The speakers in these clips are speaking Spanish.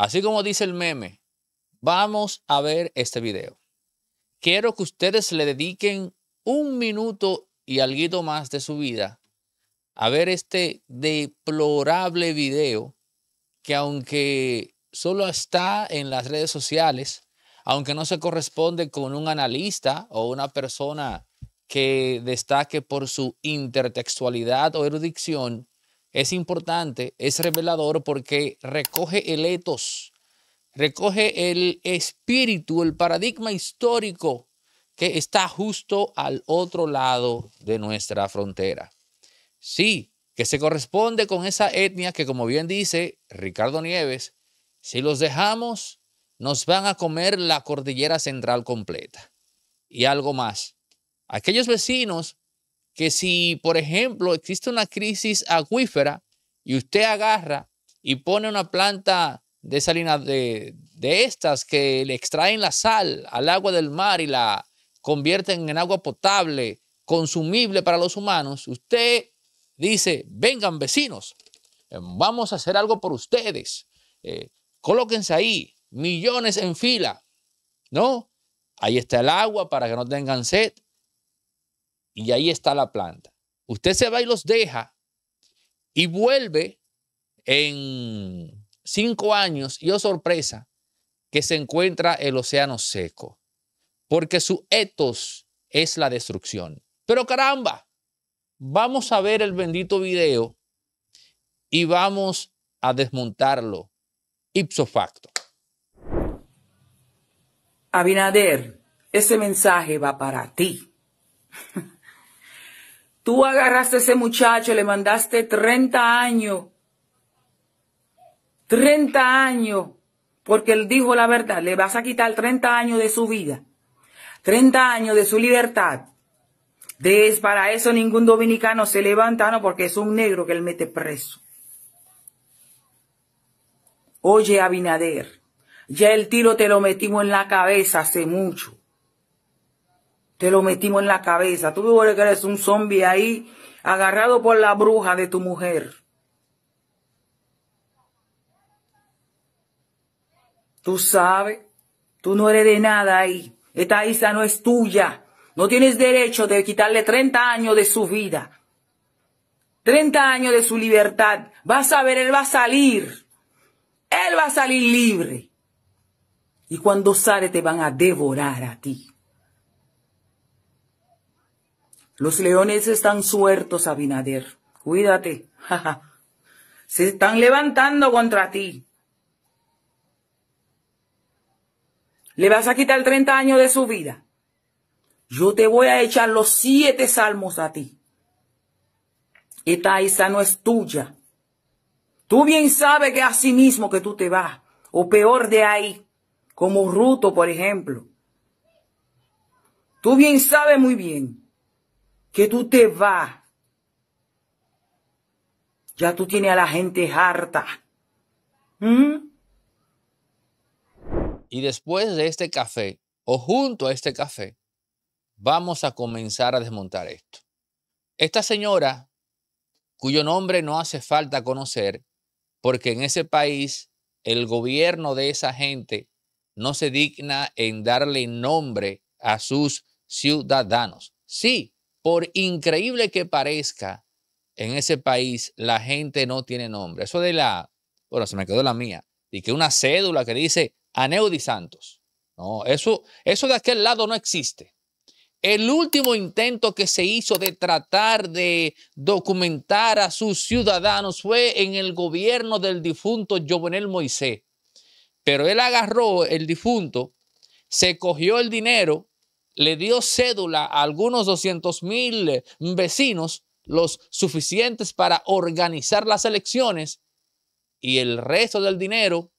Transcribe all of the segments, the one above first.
Así como dice el meme, vamos a ver este video. Quiero que ustedes le dediquen un minuto y algo más de su vida a ver este deplorable video que aunque solo está en las redes sociales, aunque no se corresponde con un analista o una persona que destaque por su intertextualidad o erudición, es importante, es revelador porque recoge el etos, recoge el espíritu, el paradigma histórico que está justo al otro lado de nuestra frontera. Sí, que se corresponde con esa etnia que, como bien dice Ricardo Nieves, si los dejamos, nos van a comer la cordillera central completa. Y algo más. Aquellos vecinos que si, por ejemplo, existe una crisis acuífera y usted agarra y pone una planta de salina de, estas que le extraen la sal al agua del mar y la convierten en agua potable, consumible para los humanos, usted dice, vengan vecinos, eh, vamos a hacer algo por ustedes, eh, colóquense ahí, millones en fila, ¿no? Ahí está el agua para que no tengan sed, y ahí está la planta. Usted se va y los deja y vuelve en cinco años y, oh sorpresa, que se encuentra el océano seco, porque su etos es la destrucción. Pero caramba, vamos a ver el bendito video y vamos a desmontarlo ipso facto. Abinader, ese mensaje va para ti. Tú agarraste a ese muchacho, le mandaste 30 años. 30 años. Porque él dijo la verdad. Le vas a quitar 30 años de su vida. 30 años de su libertad. De, para eso ningún dominicano se levanta, no, porque es un negro que él mete preso. Oye, Abinader, ya el tiro te lo metimos en la cabeza hace mucho. Te lo metimos en la cabeza. Tú ves que eres un zombie ahí, agarrado por la bruja de tu mujer. Tú sabes, tú no eres de nada ahí. Esta isla no es tuya. No tienes derecho de quitarle 30 años de su vida. 30 años de su libertad. Vas a ver, él va a salir. Él va a salir libre. Y cuando sale te van a devorar a ti. Los leones están suertos, Abinader. Cuídate. Se están levantando contra ti. Le vas a quitar 30 años de su vida. Yo te voy a echar los siete salmos a ti. Esta isla no es tuya. Tú bien sabes que así mismo que tú te vas, o peor de ahí, como Ruto, por ejemplo. Tú bien sabes muy bien que tú te vas, ya tú tienes a la gente harta. ¿Mm? Y después de este café, o junto a este café, vamos a comenzar a desmontar esto. Esta señora, cuyo nombre no hace falta conocer, porque en ese país el gobierno de esa gente no se digna en darle nombre a sus ciudadanos. Sí, por increíble que parezca, en ese país la gente no tiene nombre. Eso de la, bueno, se me quedó la mía, y que una cédula que dice Aneudi Santos. No, eso, eso de aquel lado no existe. El último intento que se hizo de tratar de documentar a sus ciudadanos fue en el gobierno del difunto Jovenel Moisés. Pero él agarró el difunto, se cogió el dinero le dio cédula a algunos 200 mil eh, vecinos, los suficientes para organizar las elecciones, y el resto del dinero,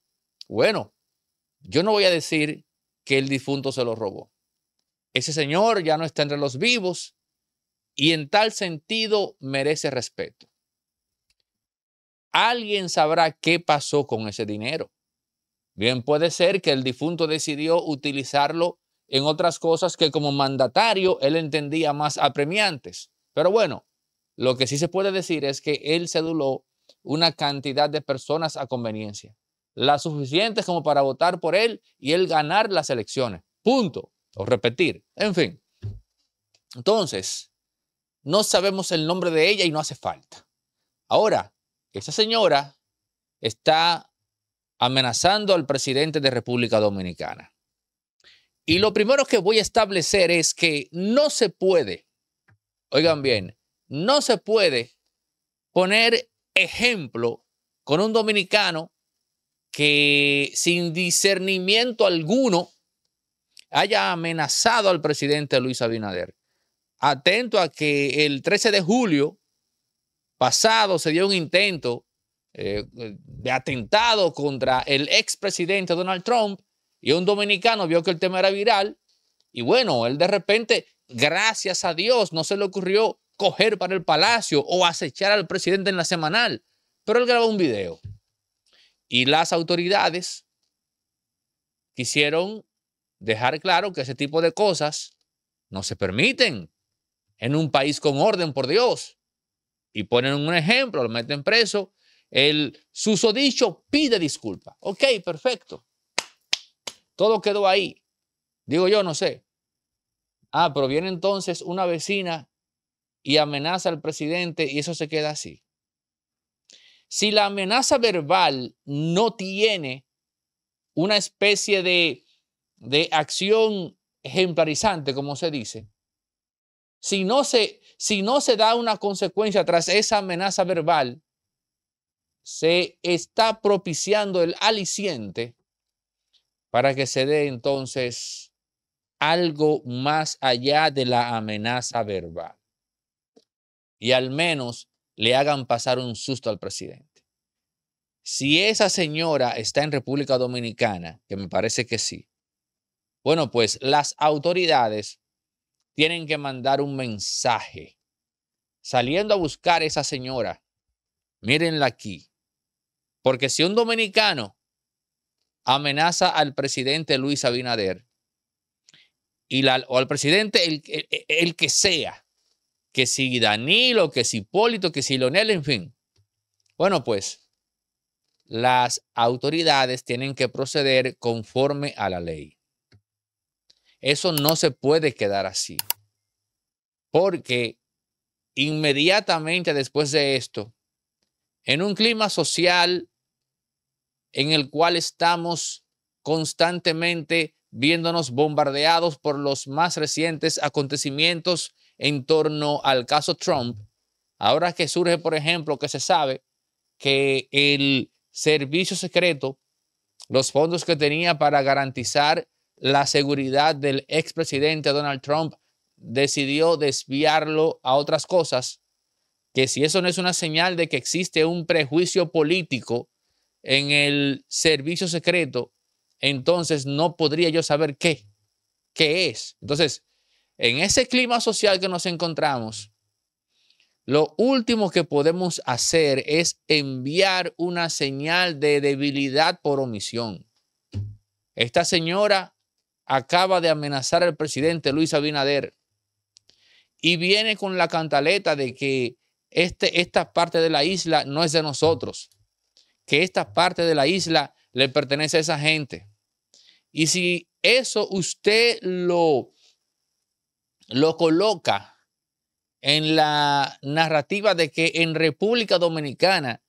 bueno, yo no voy a decir que el difunto se lo robó. Ese señor ya no está entre los vivos y en tal sentido merece respeto. Alguien sabrá qué pasó con ese dinero. Bien puede ser que el difunto decidió utilizarlo en otras cosas que como mandatario él entendía más apremiantes. Pero bueno, lo que sí se puede decir es que él ceduló una cantidad de personas a conveniencia, las suficientes como para votar por él y él ganar las elecciones. Punto. O repetir. En fin. Entonces, no sabemos el nombre de ella y no hace falta. Ahora, esa señora está amenazando al presidente de República Dominicana. Y lo primero que voy a establecer es que no se puede, oigan bien, no se puede poner ejemplo con un dominicano que sin discernimiento alguno haya amenazado al presidente Luis Abinader. Atento a que el 13 de julio pasado se dio un intento eh, de atentado contra el expresidente Donald Trump y un dominicano vio que el tema era viral y bueno, él de repente, gracias a Dios, no se le ocurrió coger para el palacio o acechar al presidente en la semanal, pero él grabó un video. Y las autoridades quisieron dejar claro que ese tipo de cosas no se permiten en un país con orden, por Dios. Y ponen un ejemplo, lo meten preso. El susodicho pide disculpa. Ok, perfecto. Todo quedó ahí. Digo yo, no sé. Ah, pero viene entonces una vecina y amenaza al presidente y eso se queda así. Si la amenaza verbal no tiene una especie de, de acción ejemplarizante, como se dice, si no si no se da una consecuencia tras esa amenaza verbal, se está propiciando el aliciente para que se dé entonces algo más allá de la amenaza verbal y al menos le hagan pasar un susto al presidente. Si esa señora está en República Dominicana, que me parece que sí, bueno, pues las autoridades tienen que mandar un mensaje saliendo a buscar a esa señora. Mírenla aquí. Porque si un dominicano amenaza al presidente Luis Abinader y o al presidente, el, el, que sea, que si Danilo, que si Hipólito, que si Leonel, en fin. Bueno, pues las autoridades tienen que proceder conforme a la ley. Eso no se puede quedar así, porque inmediatamente después de esto, en un clima social en el cual estamos constantemente viéndonos bombardeados por los más recientes acontecimientos en torno al caso Trump, ahora que surge, por ejemplo, que se sabe que el servicio secreto, los fondos que tenía para garantizar la seguridad del expresidente Donald Trump, decidió desviarlo a otras cosas, que si eso no es una señal de que existe un prejuicio político en el servicio secreto, entonces no podría yo saber qué, qué es. Entonces, en ese clima social que nos encontramos, lo último que podemos hacer es enviar una señal de debilidad por omisión. Esta señora acaba de amenazar al presidente Luis Abinader y viene con la cantaleta de que este, esta parte de la isla no es de nosotros que esta parte de la isla le pertenece a esa gente. Y si eso usted lo, lo coloca en la narrativa de que en República Dominicana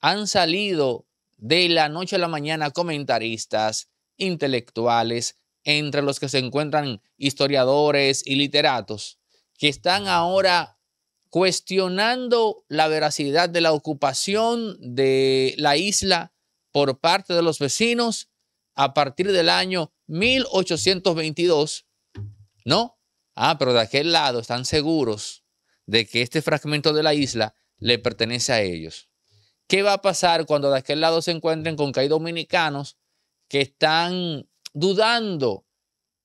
han salido de la noche a la mañana comentaristas, intelectuales, entre los que se encuentran historiadores y literatos, que están ahora cuestionando la veracidad de la ocupación de la isla por parte de los vecinos a partir del año 1822, ¿no? Ah, pero de aquel lado están seguros de que este fragmento de la isla le pertenece a ellos. ¿Qué va a pasar cuando de aquel lado se encuentren con que hay dominicanos que están dudando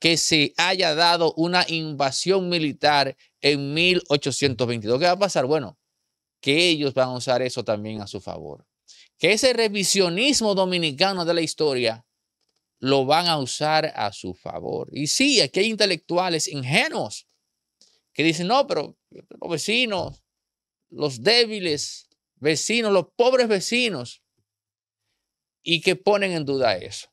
que se haya dado una invasión militar en 1822. ¿Qué va a pasar? Bueno, que ellos van a usar eso también a su favor. Que ese revisionismo dominicano de la historia lo van a usar a su favor. Y sí, aquí hay intelectuales ingenuos que dicen, no, pero los vecinos, los débiles vecinos, los pobres vecinos, y que ponen en duda eso.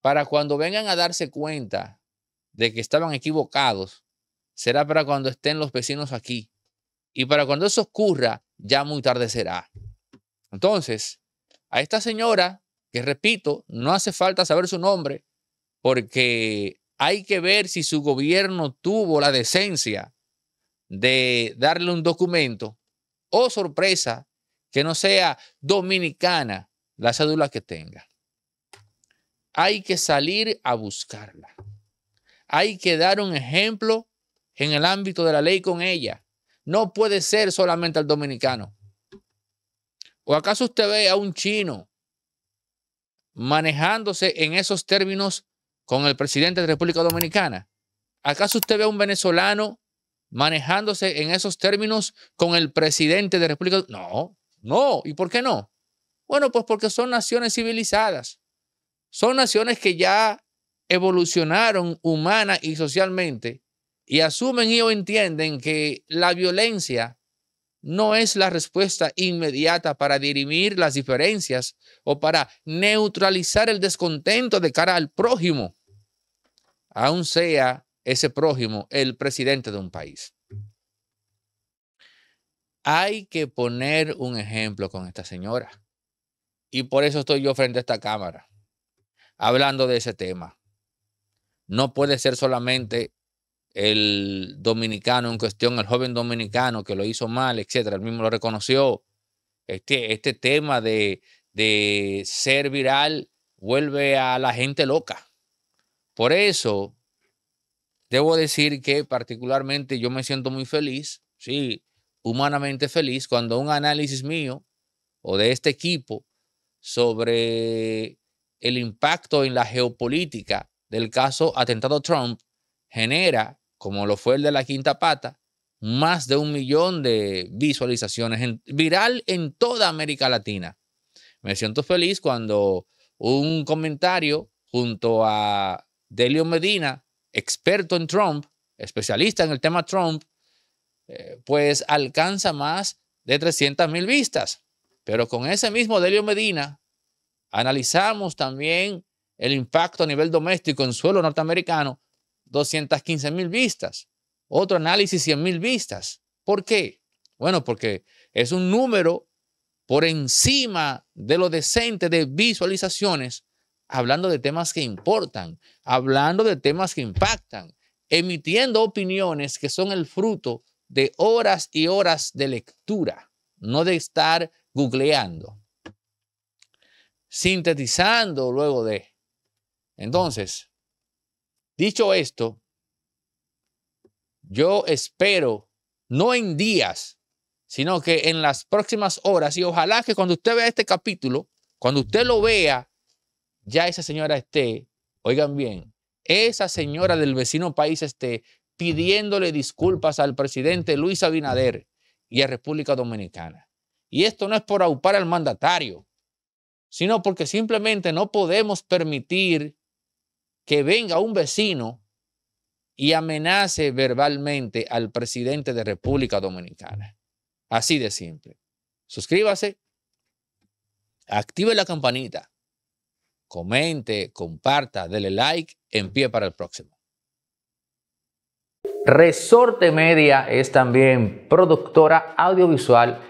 para cuando vengan a darse cuenta de que estaban equivocados, será para cuando estén los vecinos aquí. Y para cuando eso ocurra, ya muy tarde será. Entonces, a esta señora, que repito, no hace falta saber su nombre, porque hay que ver si su gobierno tuvo la decencia de darle un documento o sorpresa que no sea dominicana la cédula que tenga hay que salir a buscarla. Hay que dar un ejemplo en el ámbito de la ley con ella. No puede ser solamente al dominicano. ¿O acaso usted ve a un chino manejándose en esos términos con el presidente de la República Dominicana? ¿Acaso usted ve a un venezolano manejándose en esos términos con el presidente de la República? No, no. ¿Y por qué no? Bueno, pues porque son naciones civilizadas. Son naciones que ya evolucionaron humana y socialmente y asumen y o entienden que la violencia no es la respuesta inmediata para dirimir las diferencias o para neutralizar el descontento de cara al prójimo, aun sea ese prójimo el presidente de un país. Hay que poner un ejemplo con esta señora. Y por eso estoy yo frente a esta cámara hablando de ese tema. No puede ser solamente el dominicano en cuestión, el joven dominicano que lo hizo mal, etcétera. Él mismo lo reconoció. Este, este tema de, de ser viral vuelve a la gente loca. Por eso, debo decir que particularmente yo me siento muy feliz, sí, humanamente feliz, cuando un análisis mío o de este equipo sobre el impacto en la geopolítica del caso atentado Trump genera, como lo fue el de la quinta pata, más de un millón de visualizaciones en, viral en toda América Latina. Me siento feliz cuando un comentario junto a Delio Medina, experto en Trump, especialista en el tema Trump, eh, pues alcanza más de 300 mil vistas. Pero con ese mismo Delio Medina, Analizamos también el impacto a nivel doméstico en suelo norteamericano, 215 mil vistas. Otro análisis, 100 mil vistas. ¿Por qué? Bueno, porque es un número por encima de lo decente de visualizaciones, hablando de temas que importan, hablando de temas que impactan, emitiendo opiniones que son el fruto de horas y horas de lectura, no de estar googleando sintetizando luego de. Entonces, dicho esto, yo espero, no en días, sino que en las próximas horas, y ojalá que cuando usted vea este capítulo, cuando usted lo vea, ya esa señora esté, oigan bien, esa señora del vecino país esté pidiéndole disculpas al presidente Luis Abinader y a República Dominicana. Y esto no es por aupar al mandatario, sino porque simplemente no podemos permitir que venga un vecino y amenace verbalmente al presidente de República Dominicana. Así de simple. Suscríbase, active la campanita, comente, comparta, dele like, en pie para el próximo. Resorte Media es también productora audiovisual